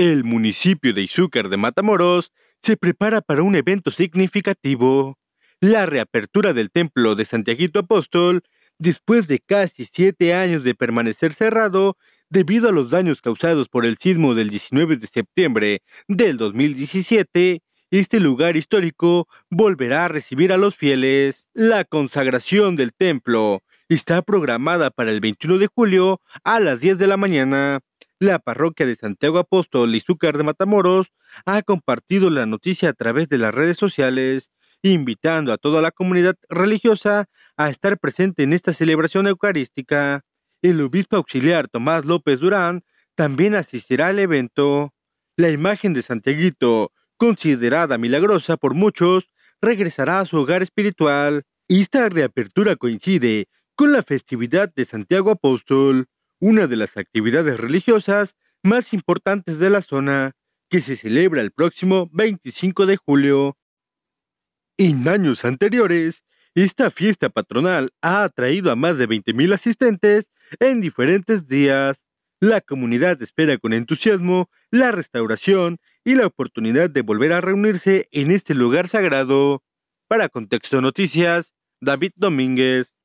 el municipio de Izúcar de Matamoros se prepara para un evento significativo, la reapertura del templo de Santiaguito Apóstol, después de casi siete años de permanecer cerrado debido a los daños causados por el sismo del 19 de septiembre del 2017, este lugar histórico volverá a recibir a los fieles. La consagración del templo está programada para el 21 de julio a las 10 de la mañana. La parroquia de Santiago Apóstol y Zúcar de Matamoros ha compartido la noticia a través de las redes sociales, invitando a toda la comunidad religiosa a estar presente en esta celebración eucarística. El obispo auxiliar Tomás López Durán también asistirá al evento. La imagen de Santiaguito, considerada milagrosa por muchos, regresará a su hogar espiritual. Esta reapertura coincide con la festividad de Santiago Apóstol una de las actividades religiosas más importantes de la zona, que se celebra el próximo 25 de julio. En años anteriores, esta fiesta patronal ha atraído a más de 20.000 asistentes en diferentes días. La comunidad espera con entusiasmo la restauración y la oportunidad de volver a reunirse en este lugar sagrado. Para Contexto Noticias, David Domínguez.